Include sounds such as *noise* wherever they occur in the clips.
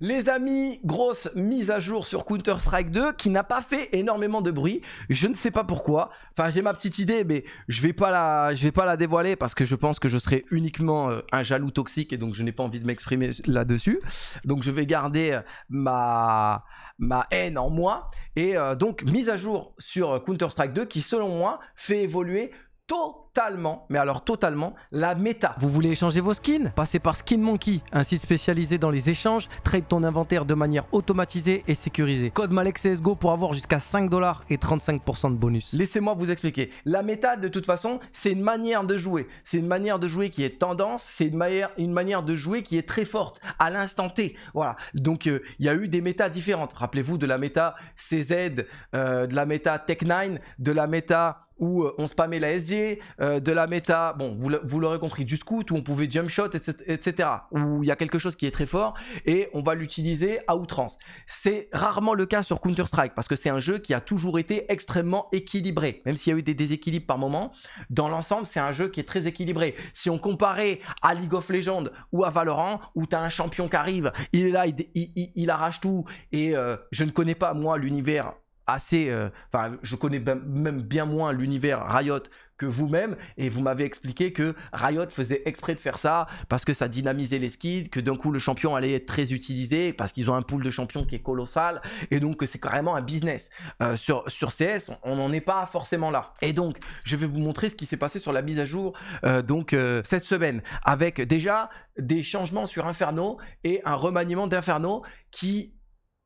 Les amis, grosse mise à jour sur Counter-Strike 2 qui n'a pas fait énormément de bruit. Je ne sais pas pourquoi. Enfin, j'ai ma petite idée, mais je vais pas la, vais pas la dévoiler parce que je pense que je serai uniquement euh, un jaloux toxique et donc je n'ai pas envie de m'exprimer là-dessus. Donc je vais garder euh, ma, ma haine en moi. Et euh, donc mise à jour sur Counter-Strike 2 qui, selon moi, fait évoluer totalement, mais alors totalement, la méta. Vous voulez échanger vos skins Passez par Skin Monkey, un site spécialisé dans les échanges, trade ton inventaire de manière automatisée et sécurisée. Code CSGO pour avoir jusqu'à 5 dollars et 35% de bonus. Laissez-moi vous expliquer. La méta, de toute façon, c'est une manière de jouer. C'est une manière de jouer qui est tendance, c'est une manière, une manière de jouer qui est très forte, à l'instant T. Voilà. Donc, euh, il y a eu des méta différentes. Rappelez-vous de la méta CZ, euh, de la méta Tech9, de la méta où euh, on spammait la SG, euh, de la méta, bon, vous l'aurez compris, du scout, où on pouvait jump shot, etc. Où il y a quelque chose qui est très fort et on va l'utiliser à outrance. C'est rarement le cas sur Counter-Strike parce que c'est un jeu qui a toujours été extrêmement équilibré, même s'il y a eu des déséquilibres par moment. Dans l'ensemble, c'est un jeu qui est très équilibré. Si on comparait à League of Legends ou à Valorant, où as un champion qui arrive, il est là, il, arrache tout et euh, je ne connais pas moi l'univers assez. Euh, enfin, je connais même bien moins l'univers Riot que vous-même, et vous m'avez expliqué que Riot faisait exprès de faire ça parce que ça dynamisait les skids, que d'un coup le champion allait être très utilisé parce qu'ils ont un pool de champions qui est colossal, et donc que c'est carrément un business. Euh, sur, sur CS, on n'en est pas forcément là. Et donc, je vais vous montrer ce qui s'est passé sur la mise à jour euh, donc cette semaine, avec déjà des changements sur Inferno et un remaniement d'Inferno qui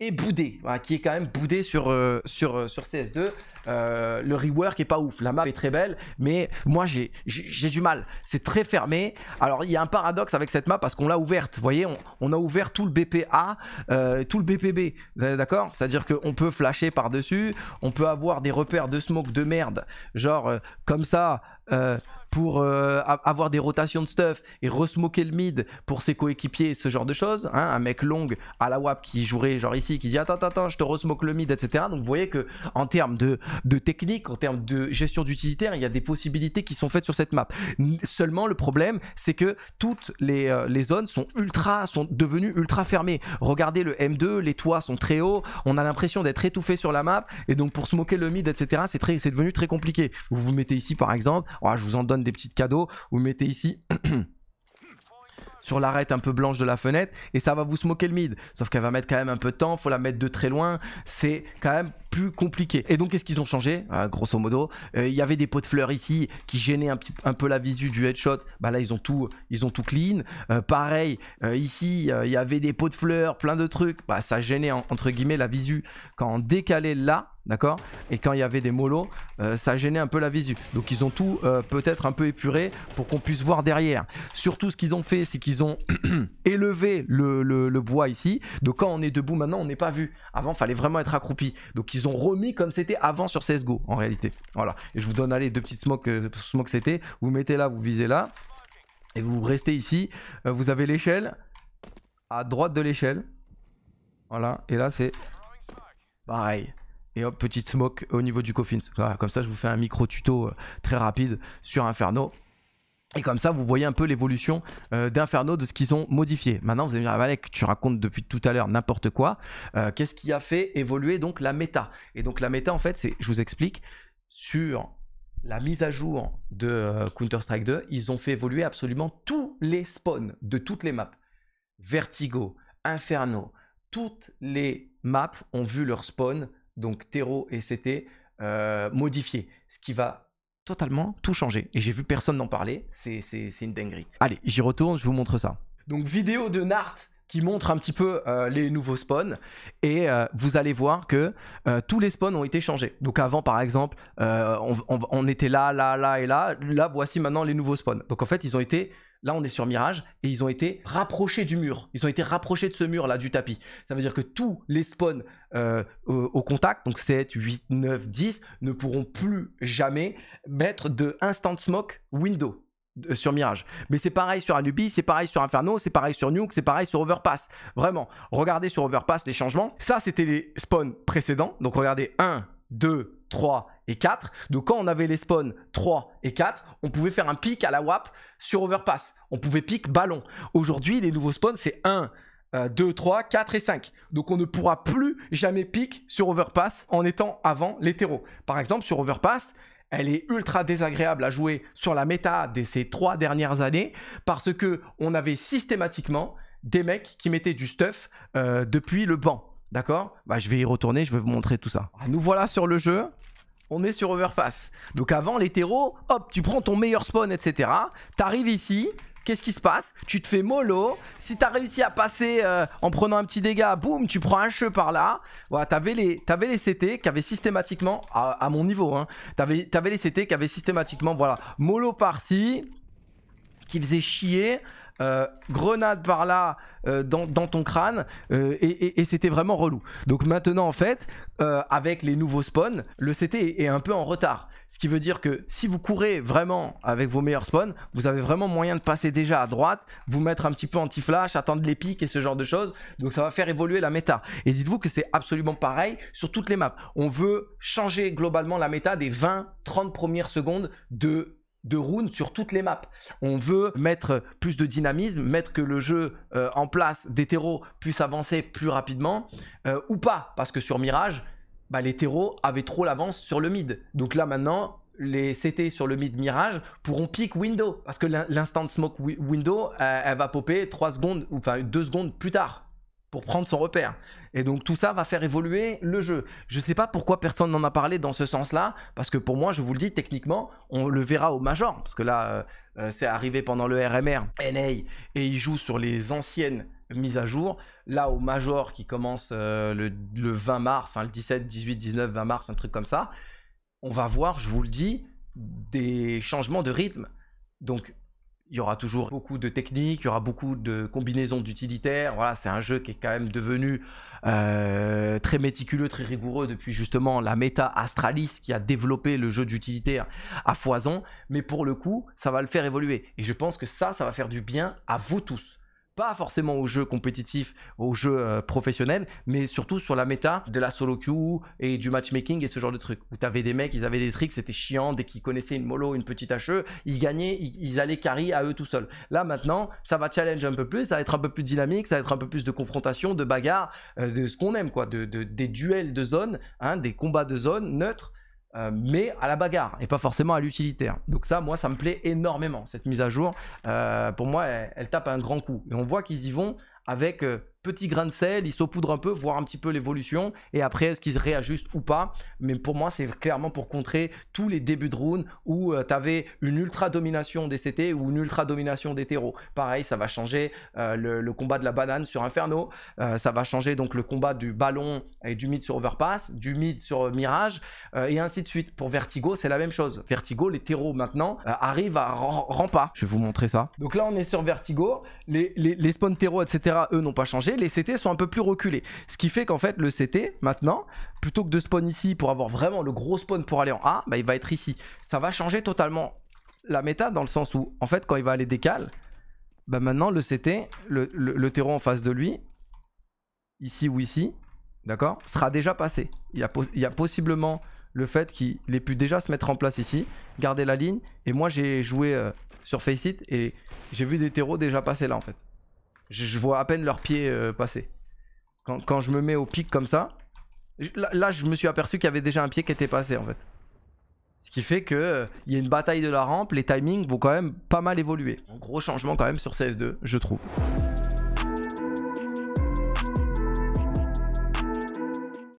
est boudé, qui est quand même boudé sur, euh, sur, euh, sur CS2. Euh, le rework est pas ouf, la map est très belle, mais moi j'ai du mal, c'est très fermé. Alors il y a un paradoxe avec cette map parce qu'on l'a ouverte, vous voyez, on, a ouvert tout le BPA, tout le BPB, d'accord C'est-à-dire qu'on peut flasher par-dessus, on peut avoir des repères de smoke de merde, genre comme ça pour euh, avoir des rotations de stuff et resmoquer le mid pour ses coéquipiers, ce genre de choses. Hein. un mec long à la WAP qui jouerait genre ici, qui dit attends, attends, attends, je te resmoke le mid, etc. Donc vous voyez que en termes de, de technique, en termes de gestion d'utilitaire, il y a des possibilités qui sont faites sur cette map. Seulement le problème, c'est que toutes les, euh, les zones sont ultra, sont devenues ultra fermées. Regardez le M2, les toits sont très hauts, on a l'impression d'être étouffé sur la map et donc pour smoker le mid, etc. C'est c'est devenu très compliqué. Vous vous mettez ici par exemple, oh, je vous en donne des petites cadeaux. Vous mettez ici *clears throat* sur l'arête un peu blanche de la fenêtre et ça va vous smoker le mid. Sauf qu'elle va mettre quand même un peu de temps, faut la mettre de très loin, c'est quand même plus compliqué. Et donc qu'est-ce qu'ils ont changé ah, Grosso modo, euh, il y avait des pots de fleurs ici qui gênaient un, peu la visu du headshot. Bah là ils ont tout, ils ont tout clean. Euh, pareil, euh, ici il y avait des pots de fleurs, plein de trucs. Bah ça gênait entre guillemets la visu quand on décalait là. D'accord Et quand il y avait des molos, euh, ça gênait un peu la visu. Donc ils ont tout euh, peut-être un peu épuré pour qu'on puisse voir derrière. Surtout ce qu'ils ont fait, c'est qu'ils ont *clears throat* élevé le, bois ici. Donc quand on est debout maintenant, on n'est pas vu. Avant, il fallait vraiment être accroupi. Donc ils ont remis comme c'était avant sur CSGO en réalité. Voilà. Et je vous donne allez deux petites smokes, euh, smokes c'était. Vous mettez là, vous visez là. Et vous restez ici. vous avez l'échelle. À droite de l'échelle. Voilà. Et là c'est pareil et petite smoke au niveau du coffin. comme ça, je vous fais un micro tuto euh, très rapide sur Inferno. Et comme ça, vous voyez un peu l'évolution euh, d'Inferno, de ce qu'ils ont modifié. Maintenant, vous allez me dire, Valek, tu racontes depuis tout à l'heure n'importe quoi. Euh, qu'est-ce qui a fait évoluer donc la méta Et donc la méta, en fait, c'est, je vous explique, sur la mise à jour de Counter-Strike 2, ils ont fait évoluer absolument tous les spawns de toutes les maps. Vertigo, Inferno, toutes les maps ont vu leur spawn donc terreau et CT, euh, modifié, ce qui va totalement tout changer. Et j'ai vu personne n'en parler, c'est une dinguerie. Allez, j'y retourne, je vous montre ça. Donc vidéo de Nart qui montre un petit peu euh, les nouveaux spawns et euh, vous allez voir que tous les spawns ont été changés. Donc avant par exemple, on, on, était là, là, là et là. Là voici maintenant les nouveaux spawns. Donc en fait ils ont été Là, on est sur Mirage et ils ont été rapprochés du mur. Ils ont été rapprochés de ce mur-là, du tapis. Ça veut dire que tous les spawns euh, au, au, contact, donc 7, 8, 9, 10, ne pourront plus jamais mettre de instant smoke window euh, sur Mirage. Mais c'est pareil sur Anubis, c'est pareil sur Inferno, c'est pareil sur Nuke, c'est pareil sur Overpass. Vraiment, regardez sur Overpass les changements. Ça, c'était les spawns précédents. Donc regardez 1, 2, 3 et 4. Donc quand on avait les spawns 3 et 4, on pouvait faire un pic à la WAP sur Overpass. On pouvait pic ballon. Aujourd'hui, les nouveaux spawns, c'est 1, 2, 3, 4 et 5. Donc on ne pourra plus jamais pic sur Overpass en étant avant l'hétéro. Par exemple, sur Overpass, elle est ultra désagréable à jouer sur la méta de ces 3 dernières années parce que on avait systématiquement des mecs qui mettaient du stuff euh, depuis le banc. D'accord Bah je vais y retourner, je vais vous montrer tout ça. Ah, nous voilà sur le jeu. On est sur Overpass. Donc avant l'hétéro, hop, tu prends ton meilleur spawn, etc. T'arrives ici, qu'est-ce qui se passe Tu te fais mollo. Si t'as réussi à passer euh, en prenant un petit dégât, boum, tu prends un jeu par là. Voilà, t'avais les, avais les CT qui avaient systématiquement, à, mon niveau, hein, t'avais avais les CT qui avaient systématiquement, voilà, mollo par-ci, qui faisait chier. Euh, grenade par là euh, dans, ton crâne euh, et, c'était vraiment relou. Donc maintenant en fait, avec les nouveaux spawns, le CT est, un peu en retard. Ce qui veut dire que si vous courez vraiment avec vos meilleurs spawns, vous avez vraiment moyen de passer déjà à droite, vous mettre un petit peu anti-flash, attendre les pics et ce genre de choses. Donc ça va faire évoluer la méta. Et dites-vous que c'est absolument pareil sur toutes les maps. On veut changer globalement la méta des 20-30 premières secondes de de runes sur toutes les maps. On veut mettre plus de dynamisme, mettre que le jeu euh, en place des puisse avancer plus rapidement, euh, ou pas, parce que sur Mirage, bah, les terreaux avaient trop l'avance sur le mid. Donc là maintenant, les CT sur le mid Mirage pourront pick window, parce que l'instant smoke window, euh, elle, va popper 3 secondes, enfin 2 secondes plus tard pour prendre son repère. Et donc tout ça va faire évoluer le jeu. Je ne sais pas pourquoi personne n'en a parlé dans ce sens-là, parce que pour moi, je vous le dis, techniquement, on le verra au Major, parce que là, euh, euh, c'est arrivé pendant le RMR, NA et il joue sur les anciennes mises à jour. Là, au Major, qui commence euh, le, le 20 mars, enfin le 17, 18, 19, 20 mars, un truc comme ça, on va voir, je vous le dis, des changements de rythme. Donc il y aura toujours beaucoup de techniques, il y aura beaucoup de combinaisons d'utilitaires. Voilà, c'est un jeu qui est quand même devenu euh, très méticuleux, très rigoureux depuis justement la méta Astralis qui a développé le jeu d'utilitaire à foison. Mais pour le coup, ça va le faire évoluer. Et je pense que ça, ça va faire du bien à vous tous pas forcément aux jeux compétitifs, aux jeux euh, professionnels, mais surtout sur la méta de la solo queue et du matchmaking et ce genre de trucs. Où t'avais des mecs, ils avaient des tricks, c'était chiant, dès qu'ils connaissaient une mollo, une petite HE, ils gagnaient, ils, allaient carry à eux tout seuls. Là maintenant, ça va challenge un peu plus, ça va être un peu plus dynamique, ça va être un peu plus de confrontation, de bagarre, euh, de ce qu'on aime quoi, de, des duels de zone, hein, des combats de zone neutres euh, mais à la bagarre et pas forcément à l'utilitaire. Donc ça, moi, ça me plaît énormément, cette mise à jour. Euh, pour moi, elle, tape un grand coup. Et on voit qu'ils y vont avec euh, petit grain de sel, ils saupoudrent un peu, voir un petit peu l'évolution, et après est-ce qu'ils réajustent ou pas. Mais pour moi, c'est clairement pour contrer tous les débuts de round où euh, tu avais une ultra domination des CT ou une ultra domination des terreaux. Pareil, ça va changer euh, le, combat de la banane sur Inferno, euh, ça va changer donc le combat du ballon et du mid sur Overpass, du mid sur Mirage, et ainsi de suite. Pour Vertigo, c'est la même chose. Vertigo, les terreaux maintenant arrivent à rampa. Je vais vous montrer ça. Donc là, on est sur Vertigo, les, les, les spawns terreaux, etc., eux, n'ont pas changé les CT sont un peu plus reculés. Ce qui fait qu'en fait, le CT, maintenant, plutôt que de spawn ici pour avoir vraiment le gros spawn pour aller en A, bah, il va être ici. Ça va changer totalement la méta dans le sens où, en fait, quand il va aller décale bah maintenant, le CT, le, terreau en face de lui, ici ou ici, d'accord, sera déjà passé. Il y a, il possiblement le fait qu'il ait pu déjà se mettre en place ici, garder la ligne. Et moi, j'ai joué sur euh, sur Faceit et j'ai vu des terreaux déjà passer là, en fait. Je, vois à peine leurs pieds euh, passer. Quand, je me mets au pic comme ça, là, je me suis aperçu qu'il y avait déjà un pied qui était passé en fait. Ce qui fait que y a une bataille de la rampe, les timings vont quand même pas mal évoluer. Gros changement quand même sur CS2, je trouve.